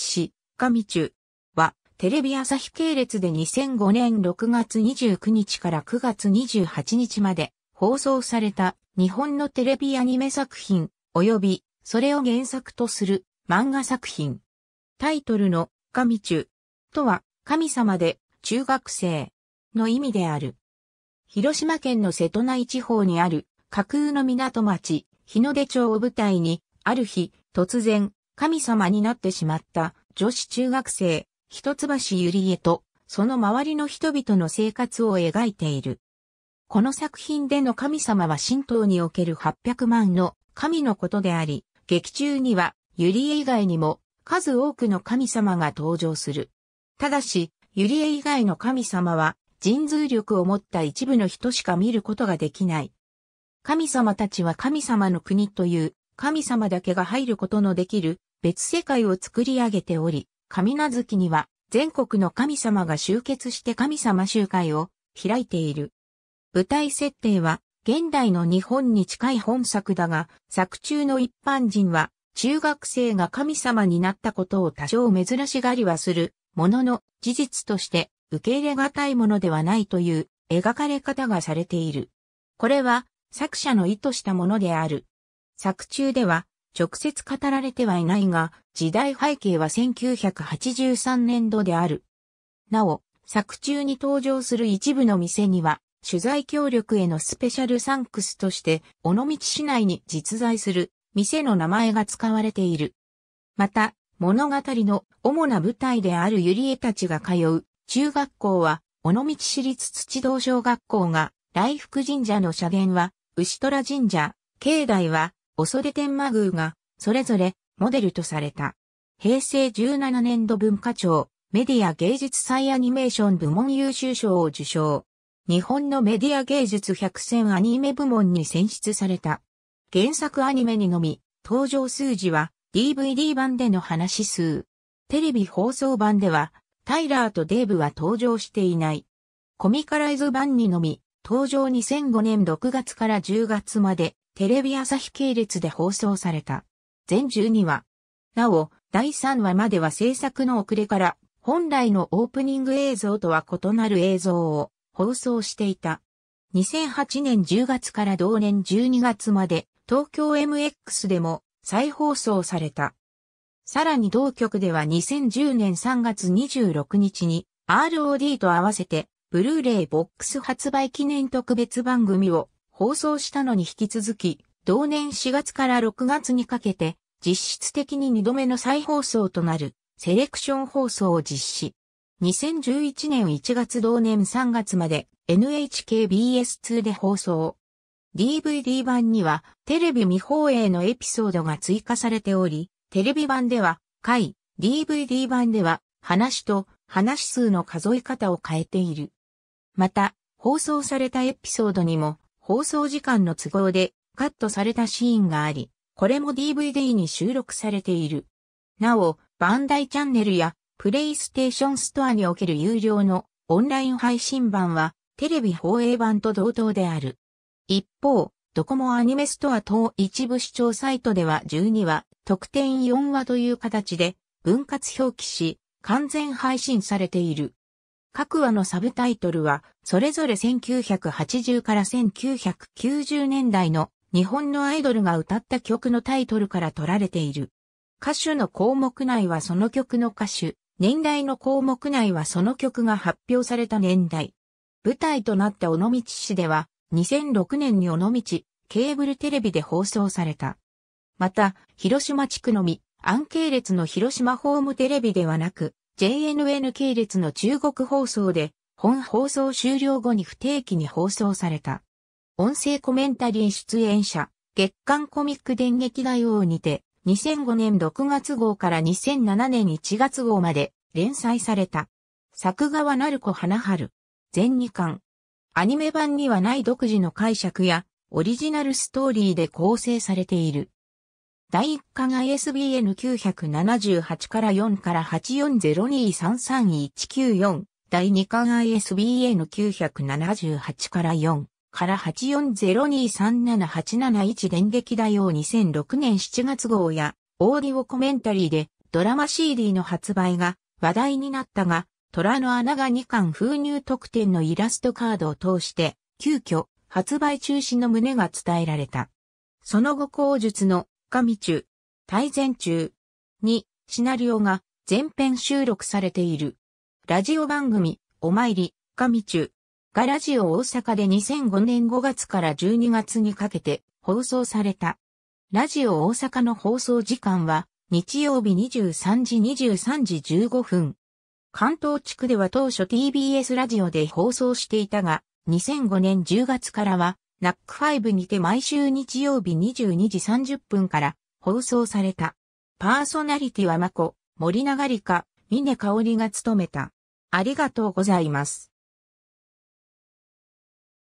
氏、上中は、テレビ朝日系列で2005年6月29日から9月28日まで放送された日本のテレビアニメ作品、及びそれを原作とする漫画作品。タイトルの神中とは神様で中学生の意味である。広島県の瀬戸内地方にある架空の港町日の出町を舞台にある日突然神様になってしまった女子中学生、一橋ゆりえと、その周りの人々の生活を描いている。この作品での神様は神道における800万の神のことであり、劇中には、ゆりえ以外にも、数多くの神様が登場する。ただし、ゆりえ以外の神様は、神通力を持った一部の人しか見ることができない。神様たちは神様の国という神様だけが入ることのできる別世界を作り上げており、神名月には全国の神様が集結して神様集会を開いている。舞台設定は現代の日本に近い本作だが、作中の一般人は中学生が神様になったことを多少珍しがりはするものの事実として受け入れがたいものではないという描かれ方がされている。これは作者の意図したものである。作中では直接語られてはいないが、時代背景は1983年度である。なお、作中に登場する一部の店には、取材協力へのスペシャルサンクスとして、尾道市内に実在する店の名前が使われている。また、物語の主な舞台であるユリエたちが通う中学校は、尾道市立土道小学校が、来福神社の社殿は、牛虎神社、境内は、恐れ天満宮が、それぞれ、モデルとされた。平成17年度文化庁、メディア芸術祭アニメーション部門優秀賞を受賞。日本のメディア芸術百選アニメ部門に選出された。原作アニメにのみ、登場数字は DVD 版での話数。テレビ放送版では、タイラーとデーブは登場していない。コミカライズ版にのみ、登場2005年6月から10月までテレビ朝日系列で放送された。全12話。なお、第3話までは制作の遅れから、本来のオープニング映像とは異なる映像を放送していた。2008年10月から同年12月まで、東京 MX でも再放送された。さらに同局では2010年3月26日に ROD と合わせて、ブルーレイボックス発売記念特別番組を放送したのに引き続き、同年4月から6月にかけて、実質的に2度目の再放送となる、セレクション放送を実施。2011年1月同年3月まで NHKBS2 で放送。DVD 版にはテレビ未放映のエピソードが追加されており、テレビ版では回、DVD 版では話と話数の数え方を変えている。また、放送されたエピソードにも放送時間の都合でカットされたシーンがあり、これも DVD に収録されている。なお、バンダイチャンネルやプレイステーションストアにおける有料のオンライン配信版はテレビ放映版と同等である。一方、ドコモアニメストア等一部視聴サイトでは12話、特典4話という形で分割表記し、完全配信されている。各話のサブタイトルは、それぞれ1980から1990年代の日本のアイドルが歌った曲のタイトルから取られている。歌手の項目内はその曲の歌手、年代の項目内はその曲が発表された年代。舞台となった尾道市では、2006年に尾道、ケーブルテレビで放送された。また、広島地区のみ、アン系列の広島ホームテレビではなく、JNN 系列の中国放送で、本放送終了後に不定期に放送された。音声コメンタリー出演者、月刊コミック電撃大王にて、2005年6月号から2007年1月号まで連載された。作画はなるこ花春。全2巻。アニメ版にはない独自の解釈や、オリジナルストーリーで構成されている。第1巻が ISBN978 から4から840233194、第2巻 ISBN978 から4から840237871電撃大王2006年7月号や、オーディオコメンタリーでドラマ CD の発売が話題になったが、虎の穴が2巻封入特典のイラストカードを通して、急遽発売中止の旨が伝えられた。その後口述の深未中、大前中にシナリオが全編収録されている。ラジオ番組、お参り、深未中がラジオ大阪で2005年5月から12月にかけて放送された。ラジオ大阪の放送時間は日曜日23時23時15分。関東地区では当初 TBS ラジオで放送していたが、2005年10月からはナック5にて毎週日曜日22時30分から放送された。パーソナリティはまこ、森流か、峰香織が務めた。ありがとうございます。